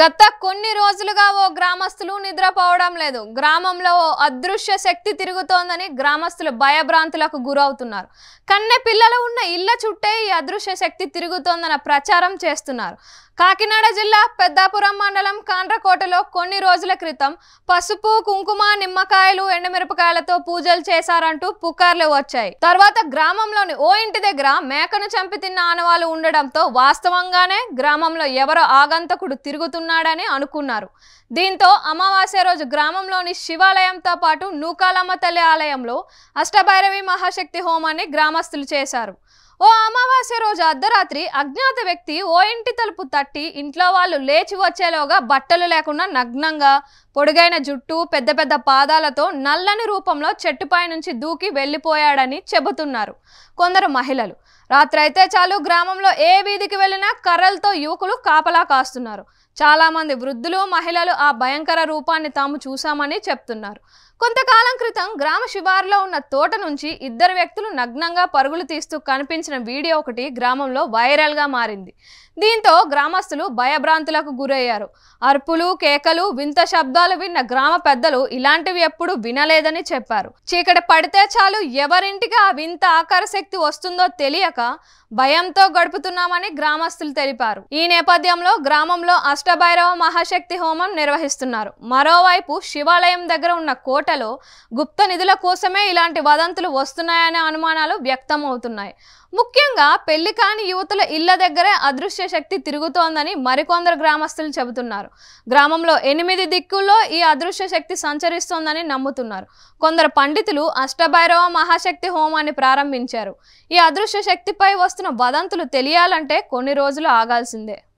గత కొన్ని రోజులుగా ఓ గ్రామస్తులు నిద్రపోవడం లేదు గ్రామంలో ఓ అదృశ్య శక్తి తిరుగుతోందని గ్రామస్తులు భయభ్రాంతులకు గురవుతున్నారు కన్నె పిల్లలు ఉన్న ఇళ్ల చుట్టే ఈ అదృశ్య శక్తి తిరుగుతోందన్న ప్రచారం చేస్తున్నారు కాకినాడ జిల్లా పెద్దాపురం మండలం కాండ్రకోటలో కొన్ని రోజుల క్రితం పసుపు కుంకుమ నిమ్మకాయలు ఎండమిరపకాయలతో పూజలు చేశారంటూ పుకార్లు వచ్చాయి తర్వాత గ్రామంలోని ఓ ఇంటి దగ్గర మేకను చంపి తిన్న ఆనవాళ్ళు ఉండడంతో వాస్తవంగానే గ్రామంలో ఎవరో ఆగంతకుడు తిరుగుతున్నారు చేస్తున్నాడని అనుకున్నారు దీంతో అమావాస్య రోజు గ్రామంలోని శివాలయంతో పాటు నూకాలమ్మ తల్లి ఆలయంలో అష్టభైరవి మహాశక్తి హోమాన్ని గ్రామస్తులు చేశారు ఓ అమావాస్య రోజు అర్ధరాత్రి అజ్ఞాత వ్యక్తి ఓ ఇంటి తలుపు తట్టి ఇంట్లో వాళ్ళు లేచి వచ్చేలోగా బట్టలు లేకుండా నగ్నంగా పొడుగైన జుట్టు పెద్ద పెద్ద పాదాలతో నల్లని రూపంలో చెట్టుపై నుంచి దూకి వెళ్ళిపోయాడని చెబుతున్నారు కొందరు మహిళలు రాత్రైతే చాలు గ్రామంలో ఏ వీధికి వెళ్ళినా కర్రలతో యువకులు కాపలా కాస్తున్నారు చాలామంది వృద్ధులు మహిళలు ఆ భయంకర రూపాన్ని తాము చూశామని చెప్తున్నారు కొంతకాలం క్రితం గ్రామ శివారులో ఉన్న తోట నుంచి ఇద్దరు వ్యక్తులు నగ్నంగా పరుగులు తీస్తూ కనిపించారు సంబంధించిన వీడియో ఒకటి గ్రామంలో వైరల్గా మారింది దీంతో గ్రామస్తులు భయభ్రాంతులకు గురయ్యారు అర్పులు కేకలు వింత శబ్దాలు విన్న గ్రామ పెద్దలు ఇలాంటివి ఎప్పుడు వినలేదని చెప్పారు చీకటి పడితే చాలు ఎవరింటికి ఆ వింత ఆకార శక్తి వస్తుందో తెలియక భయంతో గడుపుతున్నామని గ్రామస్తులు తెలిపారు ఈ నేపథ్యంలో గ్రామంలో అష్టభైరవ మహాశక్తి హోమం నిర్వహిస్తున్నారు మరోవైపు శివాలయం దగ్గర ఉన్న కోటలో గుప్త నిధుల కోసమే ఇలాంటి వదంతులు వస్తున్నాయనే అనుమానాలు వ్యక్తమవుతున్నాయి ముఖ్యంగా పెళ్లి కాని యువతుల ఇళ్ల దగ్గరే అదృశ్య శక్తి తిరుగుతోందని మరికొందరు గ్రామస్తులు చెబుతున్నారు గ్రామంలో ఎనిమిది దిక్కుల్లో ఈ అదృశ్య శక్తి సంచరిస్తోందని నమ్ముతున్నారు కొందరు పండితులు అష్టభైరవ మహాశక్తి హోమాన్ని ప్రారంభించారు ఈ అదృశ్య శక్తిపై వస్తున్న వదంతులు తెలియాలంటే కొన్ని రోజులు ఆగాల్సిందే